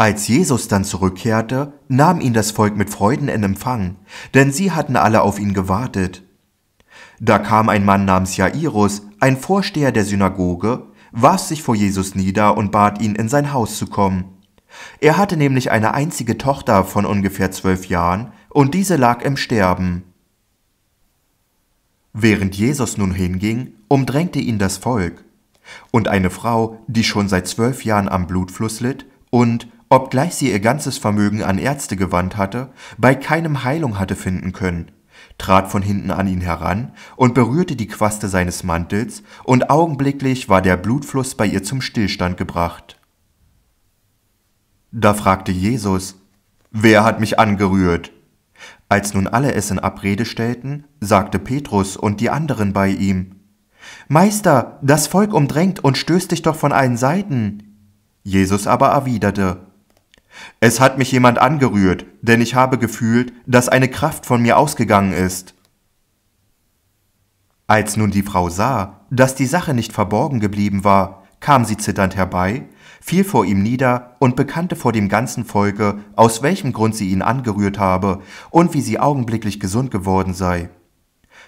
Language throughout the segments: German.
Als Jesus dann zurückkehrte, nahm ihn das Volk mit Freuden in Empfang, denn sie hatten alle auf ihn gewartet. Da kam ein Mann namens Jairus, ein Vorsteher der Synagoge, warf sich vor Jesus nieder und bat ihn, in sein Haus zu kommen. Er hatte nämlich eine einzige Tochter von ungefähr zwölf Jahren, und diese lag im Sterben. Während Jesus nun hinging, umdrängte ihn das Volk. Und eine Frau, die schon seit zwölf Jahren am Blutfluss litt und obgleich sie ihr ganzes Vermögen an Ärzte gewandt hatte, bei keinem Heilung hatte finden können, trat von hinten an ihn heran und berührte die Quaste seines Mantels, und augenblicklich war der Blutfluss bei ihr zum Stillstand gebracht. Da fragte Jesus, Wer hat mich angerührt? Als nun alle es in Abrede stellten, sagte Petrus und die anderen bei ihm, Meister, das Volk umdrängt und stößt dich doch von allen Seiten. Jesus aber erwiderte, es hat mich jemand angerührt, denn ich habe gefühlt, dass eine Kraft von mir ausgegangen ist. Als nun die Frau sah, dass die Sache nicht verborgen geblieben war, kam sie zitternd herbei, fiel vor ihm nieder und bekannte vor dem ganzen Volke, aus welchem Grund sie ihn angerührt habe und wie sie augenblicklich gesund geworden sei.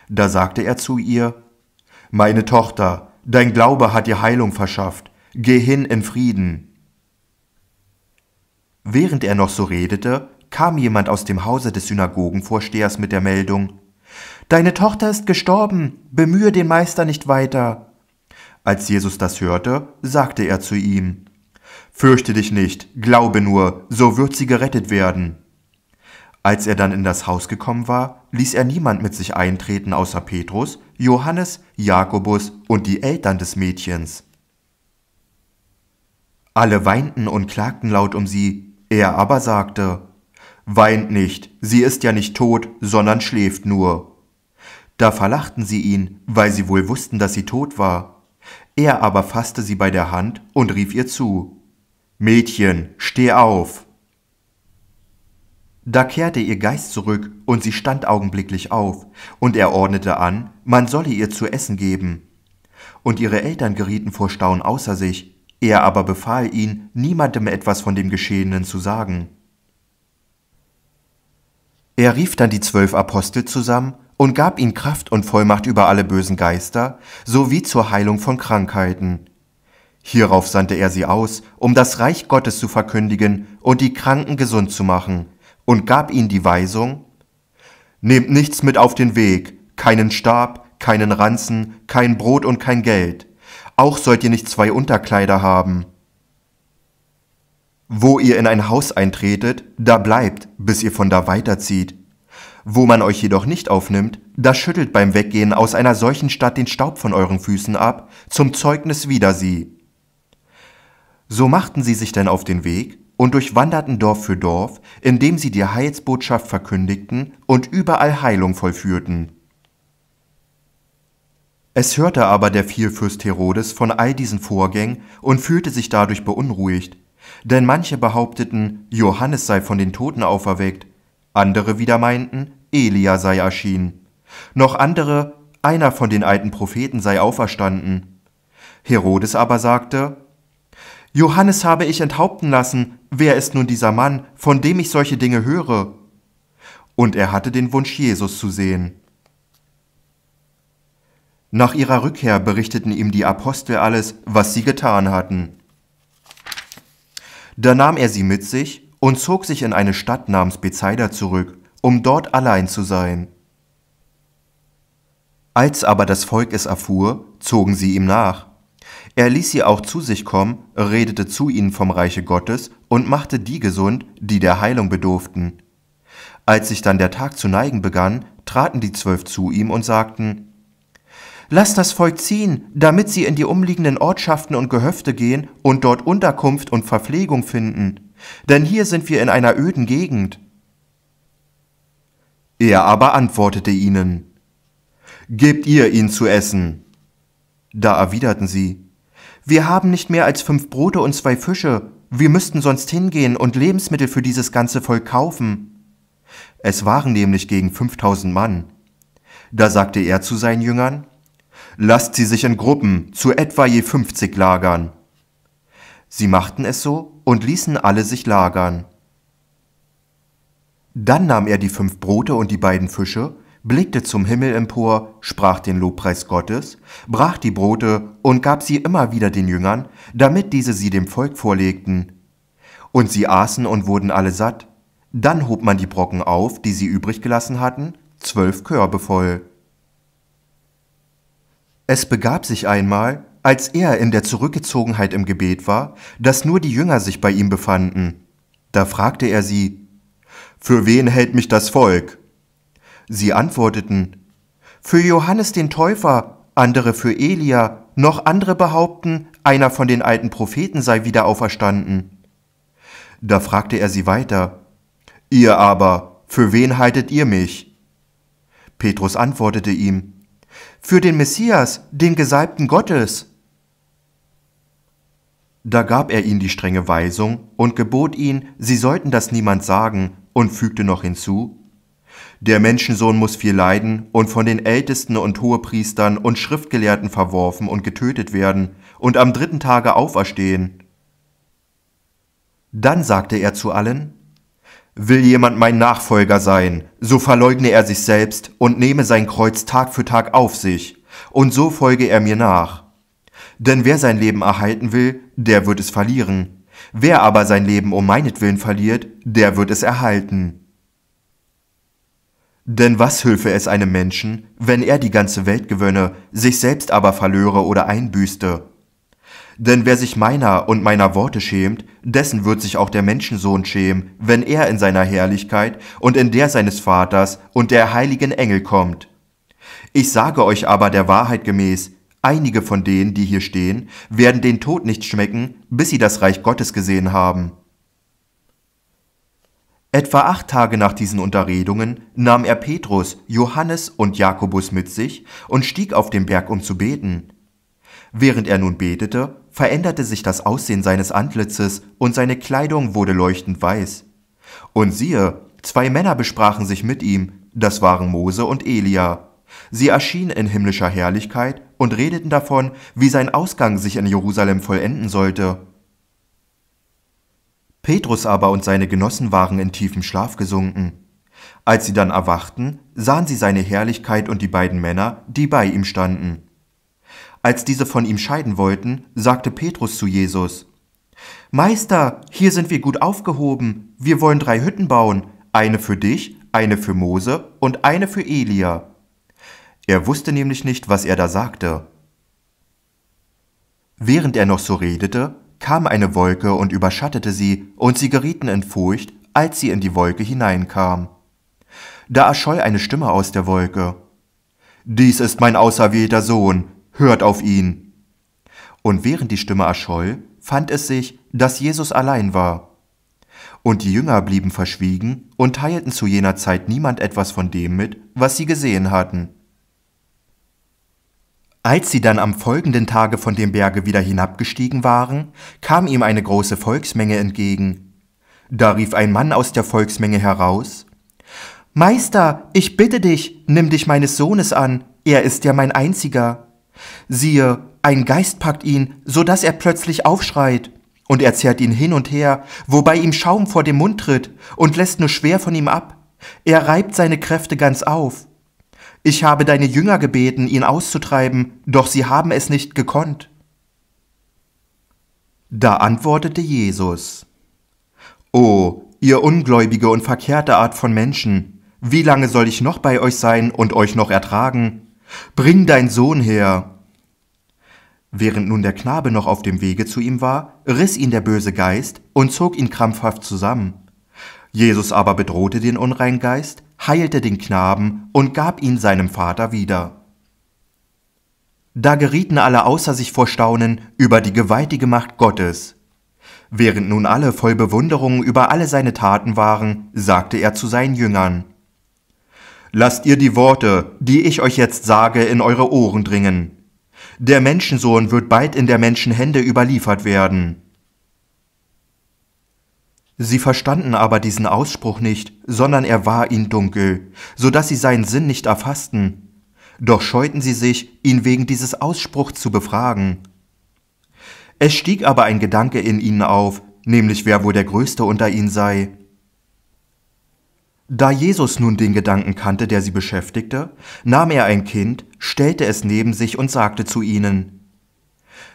Da sagte er zu ihr, Meine Tochter, dein Glaube hat dir Heilung verschafft, geh hin in Frieden. Während er noch so redete, kam jemand aus dem Hause des Synagogenvorstehers mit der Meldung Deine Tochter ist gestorben, bemühe den Meister nicht weiter. Als Jesus das hörte, sagte er zu ihm Fürchte dich nicht, glaube nur, so wird sie gerettet werden. Als er dann in das Haus gekommen war, ließ er niemand mit sich eintreten außer Petrus, Johannes, Jakobus und die Eltern des Mädchens. Alle weinten und klagten laut um sie, er aber sagte, Weint nicht, sie ist ja nicht tot, sondern schläft nur. Da verlachten sie ihn, weil sie wohl wussten, dass sie tot war. Er aber fasste sie bei der Hand und rief ihr zu, Mädchen, steh auf. Da kehrte ihr Geist zurück, und sie stand augenblicklich auf, und er ordnete an, man solle ihr zu essen geben. Und ihre Eltern gerieten vor Staunen außer sich, er aber befahl ihn, niemandem etwas von dem Geschehenen zu sagen. Er rief dann die zwölf Apostel zusammen und gab ihnen Kraft und Vollmacht über alle bösen Geister sowie zur Heilung von Krankheiten. Hierauf sandte er sie aus, um das Reich Gottes zu verkündigen und die Kranken gesund zu machen, und gab ihnen die Weisung, Nehmt nichts mit auf den Weg, keinen Stab, keinen Ranzen, kein Brot und kein Geld, auch sollt ihr nicht zwei Unterkleider haben. Wo ihr in ein Haus eintretet, da bleibt, bis ihr von da weiterzieht. Wo man euch jedoch nicht aufnimmt, da schüttelt beim Weggehen aus einer solchen Stadt den Staub von euren Füßen ab, zum Zeugnis wider sie. So machten sie sich denn auf den Weg und durchwanderten Dorf für Dorf, indem sie die Heilsbotschaft verkündigten und überall Heilung vollführten. Es hörte aber der Vierfürst Herodes von all diesen Vorgängen und fühlte sich dadurch beunruhigt, denn manche behaupteten, Johannes sei von den Toten auferweckt, andere wieder meinten, Elia sei erschienen, noch andere, einer von den alten Propheten sei auferstanden. Herodes aber sagte, Johannes habe ich enthaupten lassen, wer ist nun dieser Mann, von dem ich solche Dinge höre? Und er hatte den Wunsch, Jesus zu sehen. Nach ihrer Rückkehr berichteten ihm die Apostel alles, was sie getan hatten. Da nahm er sie mit sich und zog sich in eine Stadt namens Bethsaida zurück, um dort allein zu sein. Als aber das Volk es erfuhr, zogen sie ihm nach. Er ließ sie auch zu sich kommen, redete zu ihnen vom Reiche Gottes und machte die gesund, die der Heilung bedurften. Als sich dann der Tag zu neigen begann, traten die Zwölf zu ihm und sagten, Lass das Volk ziehen, damit sie in die umliegenden Ortschaften und Gehöfte gehen und dort Unterkunft und Verpflegung finden. Denn hier sind wir in einer öden Gegend. Er aber antwortete ihnen, Gebt ihr ihn zu essen. Da erwiderten sie, Wir haben nicht mehr als fünf Brote und zwei Fische, wir müssten sonst hingehen und Lebensmittel für dieses ganze Volk kaufen. Es waren nämlich gegen fünftausend Mann. Da sagte er zu seinen Jüngern, Lasst sie sich in Gruppen zu etwa je 50 lagern. Sie machten es so und ließen alle sich lagern. Dann nahm er die fünf Brote und die beiden Fische, blickte zum Himmel empor, sprach den Lobpreis Gottes, brach die Brote und gab sie immer wieder den Jüngern, damit diese sie dem Volk vorlegten. Und sie aßen und wurden alle satt. Dann hob man die Brocken auf, die sie übrig gelassen hatten, zwölf Körbe voll. Es begab sich einmal, als er in der Zurückgezogenheit im Gebet war, dass nur die Jünger sich bei ihm befanden. Da fragte er sie, Für wen hält mich das Volk? Sie antworteten, Für Johannes den Täufer, andere für Elia, noch andere behaupten, einer von den alten Propheten sei wieder auferstanden. Da fragte er sie weiter, Ihr aber, für wen haltet ihr mich? Petrus antwortete ihm, für den Messias, den Gesalbten Gottes. Da gab er ihnen die strenge Weisung und gebot ihnen, sie sollten das niemand sagen, und fügte noch hinzu, der Menschensohn muss viel leiden und von den Ältesten und Hohepriestern und Schriftgelehrten verworfen und getötet werden und am dritten Tage auferstehen. Dann sagte er zu allen, Will jemand mein Nachfolger sein, so verleugne er sich selbst und nehme sein Kreuz Tag für Tag auf sich, und so folge er mir nach. Denn wer sein Leben erhalten will, der wird es verlieren. Wer aber sein Leben um meinetwillen verliert, der wird es erhalten. Denn was hülfe es einem Menschen, wenn er die ganze Welt gewönne, sich selbst aber verlöre oder einbüßte? Denn wer sich meiner und meiner Worte schämt, dessen wird sich auch der Menschensohn schämen, wenn er in seiner Herrlichkeit und in der seines Vaters und der heiligen Engel kommt. Ich sage euch aber der Wahrheit gemäß, einige von denen, die hier stehen, werden den Tod nicht schmecken, bis sie das Reich Gottes gesehen haben. Etwa acht Tage nach diesen Unterredungen nahm er Petrus, Johannes und Jakobus mit sich und stieg auf den Berg, um zu beten. Während er nun betete, veränderte sich das Aussehen seines Antlitzes und seine Kleidung wurde leuchtend weiß. Und siehe, zwei Männer besprachen sich mit ihm, das waren Mose und Elia. Sie erschienen in himmlischer Herrlichkeit und redeten davon, wie sein Ausgang sich in Jerusalem vollenden sollte. Petrus aber und seine Genossen waren in tiefen Schlaf gesunken. Als sie dann erwachten, sahen sie seine Herrlichkeit und die beiden Männer, die bei ihm standen. Als diese von ihm scheiden wollten, sagte Petrus zu Jesus, Meister, hier sind wir gut aufgehoben, wir wollen drei Hütten bauen, eine für dich, eine für Mose und eine für Elia. Er wusste nämlich nicht, was er da sagte. Während er noch so redete, kam eine Wolke und überschattete sie, und sie gerieten in Furcht, als sie in die Wolke hineinkam. Da erscholl eine Stimme aus der Wolke. Dies ist mein auserwählter Sohn, hört auf ihn. Und während die Stimme erscholl, fand es sich, dass Jesus allein war. Und die Jünger blieben verschwiegen und teilten zu jener Zeit niemand etwas von dem mit, was sie gesehen hatten. Als sie dann am folgenden Tage von dem Berge wieder hinabgestiegen waren, kam ihm eine große Volksmenge entgegen. Da rief ein Mann aus der Volksmenge heraus Meister, ich bitte dich, nimm dich meines Sohnes an, er ist ja mein einziger. Siehe, ein Geist packt ihn, so dass er plötzlich aufschreit. Und er zerrt ihn hin und her, wobei ihm Schaum vor dem Mund tritt und lässt nur schwer von ihm ab. Er reibt seine Kräfte ganz auf. Ich habe deine Jünger gebeten, ihn auszutreiben, doch sie haben es nicht gekonnt. Da antwortete Jesus, O ihr ungläubige und verkehrte Art von Menschen, wie lange soll ich noch bei euch sein und euch noch ertragen? Bring dein Sohn her. Während nun der Knabe noch auf dem Wege zu ihm war, riss ihn der böse Geist und zog ihn krampfhaft zusammen. Jesus aber bedrohte den unreinen Geist, heilte den Knaben und gab ihn seinem Vater wieder. Da gerieten alle außer sich vor Staunen über die gewaltige Macht Gottes. Während nun alle voll Bewunderung über alle seine Taten waren, sagte er zu seinen Jüngern, Lasst ihr die Worte, die ich euch jetzt sage, in eure Ohren dringen der Menschensohn wird bald in der Menschenhände überliefert werden. Sie verstanden aber diesen Ausspruch nicht, sondern er war ihnen dunkel, so dass sie seinen Sinn nicht erfassten. Doch scheuten sie sich, ihn wegen dieses Ausspruchs zu befragen. Es stieg aber ein Gedanke in ihnen auf, nämlich wer wohl der Größte unter ihnen sei. Da Jesus nun den Gedanken kannte, der sie beschäftigte, nahm er ein Kind, stellte es neben sich und sagte zu ihnen,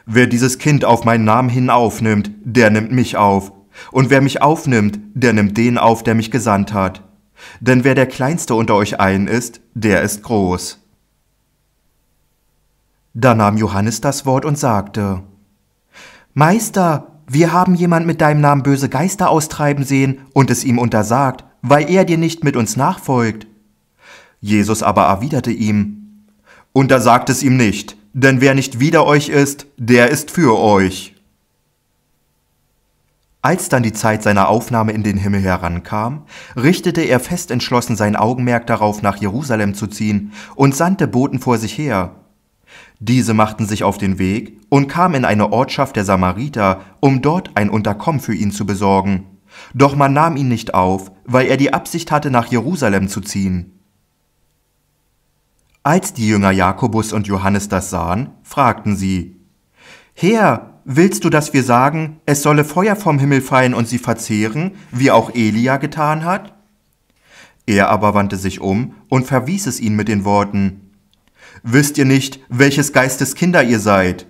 Wer dieses Kind auf meinen Namen hin aufnimmt, der nimmt mich auf, und wer mich aufnimmt, der nimmt den auf, der mich gesandt hat. Denn wer der Kleinste unter euch allen ist, der ist groß. Da nahm Johannes das Wort und sagte, Meister, wir haben jemand mit deinem Namen böse Geister austreiben sehen und es ihm untersagt, weil er dir nicht mit uns nachfolgt. Jesus aber erwiderte ihm, sagt es ihm nicht, denn wer nicht wider euch ist, der ist für euch. Als dann die Zeit seiner Aufnahme in den Himmel herankam, richtete er fest entschlossen sein Augenmerk darauf, nach Jerusalem zu ziehen, und sandte Boten vor sich her. Diese machten sich auf den Weg und kamen in eine Ortschaft der Samariter, um dort ein Unterkommen für ihn zu besorgen. Doch man nahm ihn nicht auf, weil er die Absicht hatte, nach Jerusalem zu ziehen. Als die Jünger Jakobus und Johannes das sahen, fragten sie, Herr, willst du, dass wir sagen, es solle Feuer vom Himmel fallen und sie verzehren, wie auch Elia getan hat? Er aber wandte sich um und verwies es ihnen mit den Worten, Wisst ihr nicht, welches Geistes Kinder ihr seid?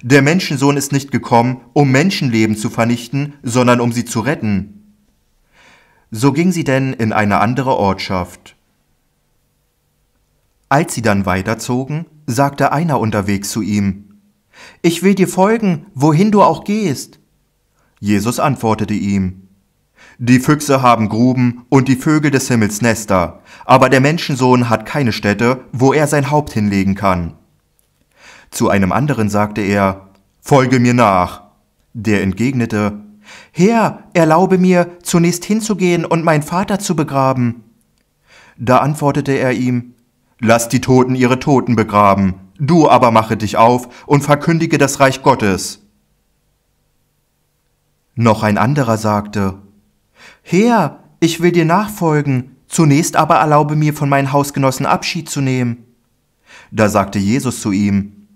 Der Menschensohn ist nicht gekommen, um Menschenleben zu vernichten, sondern um sie zu retten. So ging sie denn in eine andere Ortschaft. Als sie dann weiterzogen, sagte einer unterwegs zu ihm, Ich will dir folgen, wohin du auch gehst. Jesus antwortete ihm, Die Füchse haben Gruben und die Vögel des Himmels Nester, aber der Menschensohn hat keine Stätte, wo er sein Haupt hinlegen kann. Zu einem anderen sagte er, Folge mir nach. Der entgegnete, Herr, erlaube mir, zunächst hinzugehen und meinen Vater zu begraben. Da antwortete er ihm, Lass die Toten ihre Toten begraben, du aber mache dich auf und verkündige das Reich Gottes. Noch ein anderer sagte, Herr, ich will dir nachfolgen, zunächst aber erlaube mir von meinen Hausgenossen Abschied zu nehmen. Da sagte Jesus zu ihm,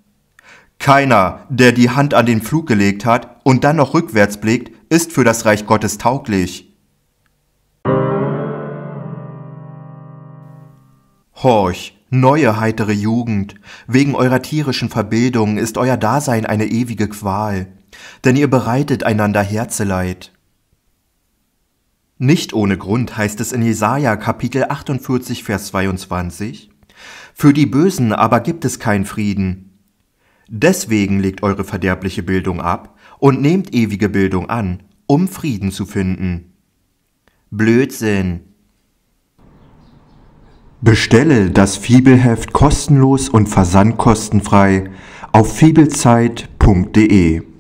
Keiner, der die Hand an den Flug gelegt hat und dann noch rückwärts blickt, ist für das Reich Gottes tauglich. Horch, neue heitere Jugend, wegen eurer tierischen Verbildung ist euer Dasein eine ewige Qual, denn ihr bereitet einander Herzeleid. Nicht ohne Grund heißt es in Jesaja Kapitel 48, Vers 22, Für die Bösen aber gibt es keinen Frieden. Deswegen legt eure verderbliche Bildung ab, und nehmt ewige Bildung an, um Frieden zu finden. Blödsinn. Bestelle das Fibelheft kostenlos und versandkostenfrei auf fibelzeit.de